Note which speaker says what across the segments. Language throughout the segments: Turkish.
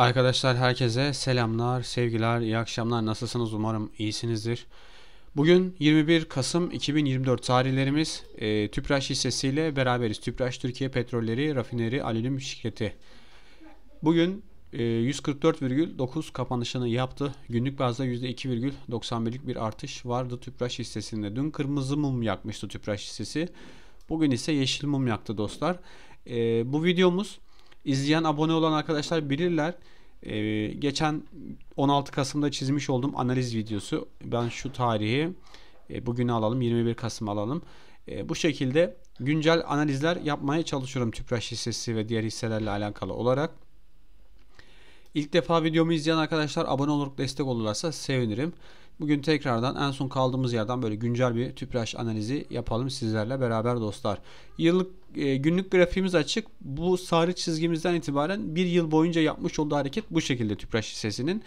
Speaker 1: Arkadaşlar herkese selamlar, sevgiler, iyi akşamlar. Nasılsınız? Umarım iyisinizdir. Bugün 21 Kasım 2024 tarihlerimiz e, Tüpraş hissesiyle beraberiz. Tüpraş Türkiye Petrolleri Rafineri Alüminyum Şirketi. Bugün e, 144,9 kapanışını yaptı. Günlük bazda %2,91'lik bir artış vardı Tüpraş hissesinde. Dün kırmızı mum yakmıştı Tüpraş hissesi. Bugün ise yeşil mum yaktı dostlar. E, bu videomuz İzleyen abone olan arkadaşlar bilirler. Ee, geçen 16 Kasım'da çizmiş olduğum analiz videosu. Ben şu tarihi e, bugün alalım. 21 Kasım alalım. E, bu şekilde güncel analizler yapmaya çalışıyorum Tüpraş hissesi ve diğer hisselerle alakalı olarak. İlk defa videomu izleyen arkadaşlar abone olarak destek olurlarsa sevinirim. Bugün tekrardan en son kaldığımız yerden böyle güncel bir tüpraş analizi yapalım sizlerle beraber dostlar. Yıllık e, günlük grafiğimiz açık. Bu sarı çizgimizden itibaren bir yıl boyunca yapmış olduğu hareket bu şekilde tüpraş hissesinin.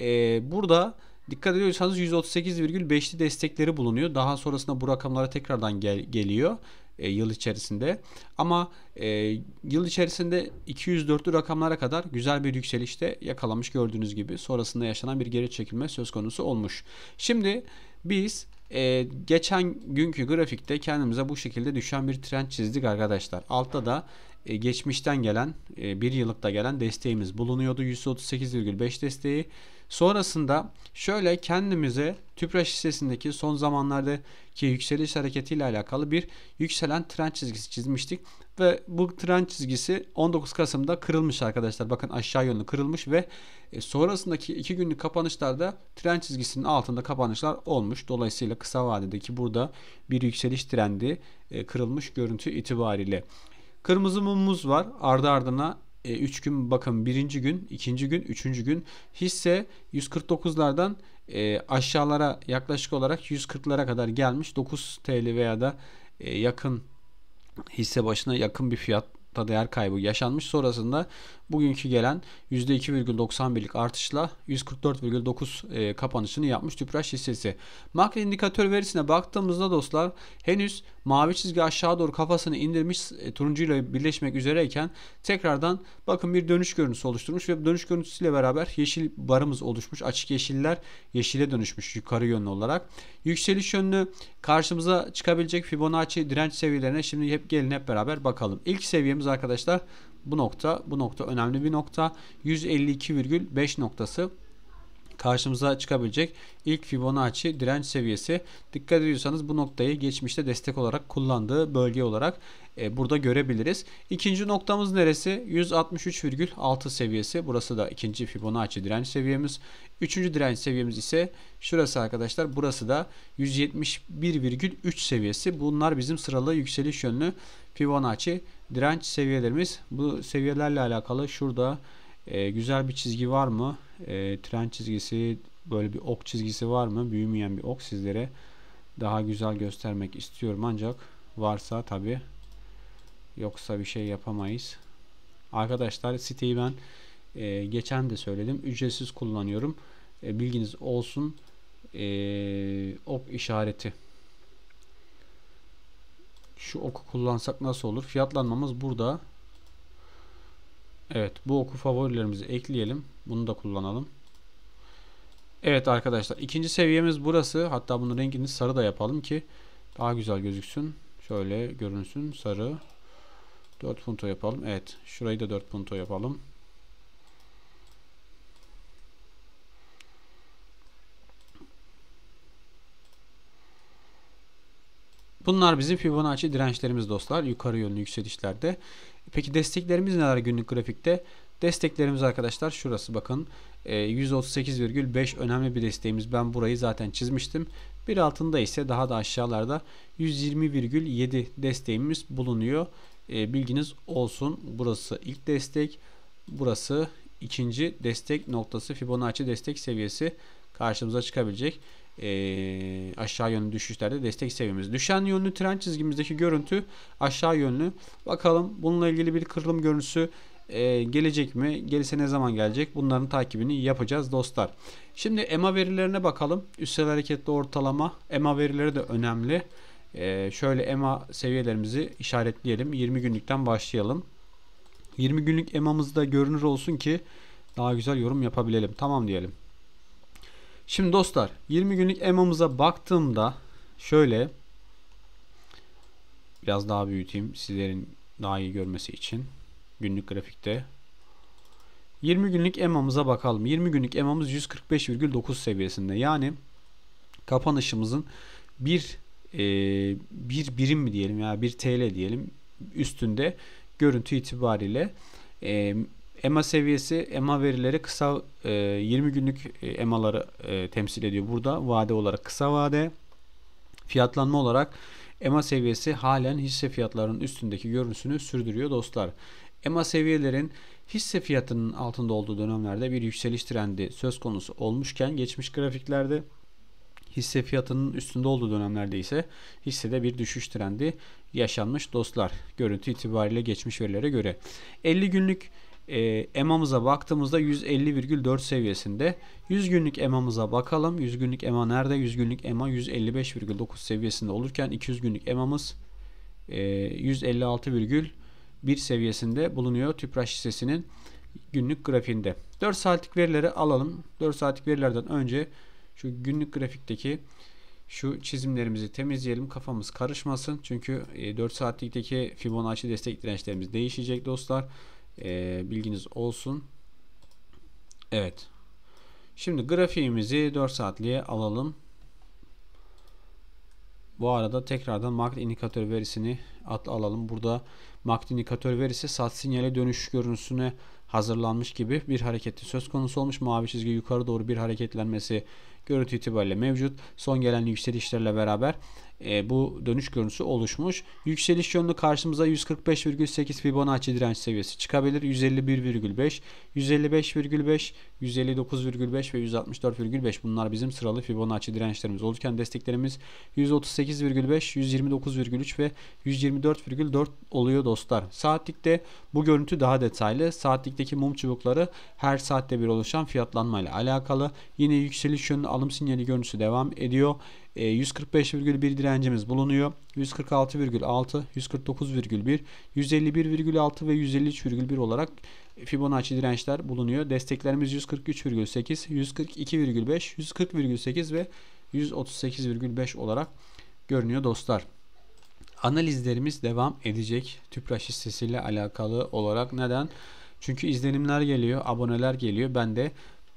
Speaker 1: E, burada dikkat ediyorsanız 138,5'li destekleri bulunuyor. Daha sonrasında bu rakamlara tekrardan gel geliyor e, yıl içerisinde. Ama e, yıl içerisinde 204'lü rakamlara kadar güzel bir yükselişte yakalamış gördüğünüz gibi. Sonrasında yaşanan bir geri çekilme söz konusu olmuş. Şimdi biz e, geçen günkü grafikte kendimize bu şekilde düşen bir trend çizdik arkadaşlar. Altta da e, geçmişten gelen e, bir yıllıkta gelen desteğimiz bulunuyordu. 138,5 desteği. Sonrasında şöyle kendimize Tüpraş hissesindeki son zamanlardaki yükseliş hareketiyle alakalı bir yükselen trend çizgisi çizmiştik. Ve bu trend çizgisi 19 Kasım'da kırılmış arkadaşlar. Bakın aşağı yönlü kırılmış ve e, sonrasındaki 2 günlük kapanışlarda trend çizgisinin altında kapanışlar olmuş. Dolayısıyla kısa vadedeki burada bir yükseliş trendi e, kırılmış görüntü itibariyle. Kırmızı mumumuz var. Ardı ardına 3 e, gün bakın birinci gün, ikinci gün, üçüncü gün hisse 149'lardan e, aşağılara yaklaşık olarak 140'lara kadar gelmiş. 9 TL veya da e, yakın hisse başına yakın bir fiyatta değer kaybı yaşanmış. Sonrasında bugünkü gelen %2,91'lik artışla 144,9 e, kapanışını yapmış Tüpraş hissesi. Makro indikatör verisine baktığımızda dostlar henüz mavi çizgi aşağı doğru kafasını indirmiş e, turuncuyla birleşmek üzereyken tekrardan bakın bir dönüş görüntüsü oluşturmuş ve dönüş görüntüsüyle beraber yeşil barımız oluşmuş. Açık yeşiller yeşile dönüşmüş yukarı yönlü olarak. Yükseliş yönlü karşımıza çıkabilecek Fibonacci direnç seviyelerine şimdi hep gelin hep beraber bakalım. İlk seviyemiz arkadaşlar bu nokta, bu nokta önemli bir nokta. 152,5 noktası karşımıza çıkabilecek ilk Fibonacci direnç seviyesi. Dikkat ediyorsanız bu noktayı geçmişte destek olarak kullandığı bölge olarak e, burada görebiliriz. İkinci noktamız neresi? 163,6 seviyesi. Burası da ikinci Fibonacci direnç seviyemiz. Üçüncü direnç seviyemiz ise şurası arkadaşlar. Burası da 171,3 seviyesi. Bunlar bizim sıralı yükseliş yönlü Fibonacci direnç seviyelerimiz bu seviyelerle alakalı şurada e, güzel bir çizgi var mı? E, tren çizgisi böyle bir ok çizgisi var mı? Büyümeyen bir ok sizlere daha güzel göstermek istiyorum ancak varsa tabi yoksa bir şey yapamayız. Arkadaşlar siteyi ben e, geçen de söyledim. Ücretsiz kullanıyorum. E, bilginiz olsun. E, ok işareti şu oku kullansak nasıl olur? Fiyatlanmamız burada. Evet bu oku favorilerimizi ekleyelim. Bunu da kullanalım. Evet arkadaşlar ikinci seviyemiz burası. Hatta bunun rengini sarı da yapalım ki daha güzel gözüksün. Şöyle görünsün sarı. 4 punto yapalım. Evet şurayı da 4 punto yapalım. Bunlar bizim Fibonacci dirençlerimiz dostlar. Yukarı yönlü yükselişlerde. Peki desteklerimiz neler günlük grafikte? Desteklerimiz arkadaşlar şurası bakın. 138,5 ee, önemli bir desteğimiz. Ben burayı zaten çizmiştim. Bir altında ise daha da aşağılarda 120,7 desteğimiz bulunuyor. Ee, bilginiz olsun. Burası ilk destek. Burası ikinci destek noktası Fibonacci destek seviyesi karşımıza çıkabilecek e, aşağı yönlü düşüşlerde destek seviyemiz. Düşen yönlü trend çizgimizdeki görüntü aşağı yönlü. Bakalım bununla ilgili bir kırılım görüntüsü e, gelecek mi? Gelirse ne zaman gelecek? Bunların takibini yapacağız dostlar. Şimdi EMA verilerine bakalım. Üstel hareketli ortalama EMA verileri de önemli. E, şöyle EMA seviyelerimizi işaretleyelim. 20 günlükten başlayalım. 20 günlük EMA'mızda görünür olsun ki daha güzel yorum yapabilelim. Tamam diyelim. Şimdi dostlar 20 günlük EMA'mıza baktığımda şöyle biraz daha büyüteyim sizlerin daha iyi görmesi için günlük grafikte 20 günlük EMA'mıza bakalım. 20 günlük EMA'mız 145,9 seviyesinde. Yani kapanışımızın bir e, bir birim mi diyelim ya bir TL diyelim üstünde görüntü itibariyle e, EMA seviyesi EMA verileri kısa e, 20 günlük EMA'ları e, e, temsil ediyor burada. Vade olarak kısa vade. Fiyatlanma olarak EMA seviyesi halen hisse fiyatlarının üstündeki görüntüsünü sürdürüyor dostlar. EMA seviyelerin hisse fiyatının altında olduğu dönemlerde bir yükseliş trendi söz konusu olmuşken geçmiş grafiklerde hisse fiyatının üstünde olduğu dönemlerde ise hissede bir düşüş trendi yaşanmış dostlar. Görüntü itibariyle geçmiş verilere göre 50 günlük e, EMA'mıza baktığımızda 150,4 seviyesinde. 100 günlük EMA'mıza bakalım. 100 günlük EMA nerede? 100 günlük EMA 155,9 seviyesinde olurken 200 günlük EMA'mız e, 156,1 seviyesinde bulunuyor Tüpraş hissesinin günlük grafiğinde. 4 saatlik verileri alalım. 4 saatlik verilerden önce şu günlük grafikteki şu çizimlerimizi temizleyelim kafamız karışmasın. Çünkü 4 e, saatlikteki Fibonacci destek dirençlerimiz değişecek dostlar. E, bilginiz olsun. Evet. Şimdi grafiğimizi 4 saatliğe alalım. Bu arada tekrardan MACD indikatör verisini at alalım. Burada MACD indikatör verisi sat sinyale dönüş görüntüsüne hazırlanmış gibi bir hareketi söz konusu olmuş. Mavi çizgi yukarı doğru bir hareketlenmesi görüntü itibariyle mevcut. Son gelen yükselişlerle beraber e, bu dönüş görüntüsü oluşmuş. Yükseliş yönlü karşımıza 145,8 Fibonacci direnç seviyesi çıkabilir. 151,5, 155,5, 159,5 ve 164,5 bunlar bizim sıralı Fibonacci dirençlerimiz olurken desteklerimiz 138,5, 129,3 ve 124,4 oluyor dostlar. Saatlikte bu görüntü daha detaylı. Saatlikteki mum çubukları her saatte bir oluşan fiyatlanmayla alakalı. Yine yükseliş yönlü alım sinyali görüntüsü devam ediyor. E, 145,1 direncimiz bulunuyor. 146,6, 149,1, 151,6 ve 153,1 olarak Fibonacci dirençler bulunuyor. Desteklerimiz 143,8, 142,5, 140,8 ve 138,5 olarak görünüyor dostlar. Analizlerimiz devam edecek. Tüpraş hissesiyle alakalı olarak neden? Çünkü izlenimler geliyor, aboneler geliyor. Ben de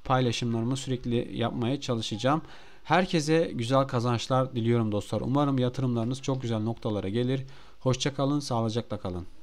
Speaker 1: paylaşımlarımı sürekli yapmaya çalışacağım. Herkese güzel kazançlar diliyorum dostlar. Umarım yatırımlarınız çok güzel noktalara gelir. Hoşçakalın, sağlıcakla kalın.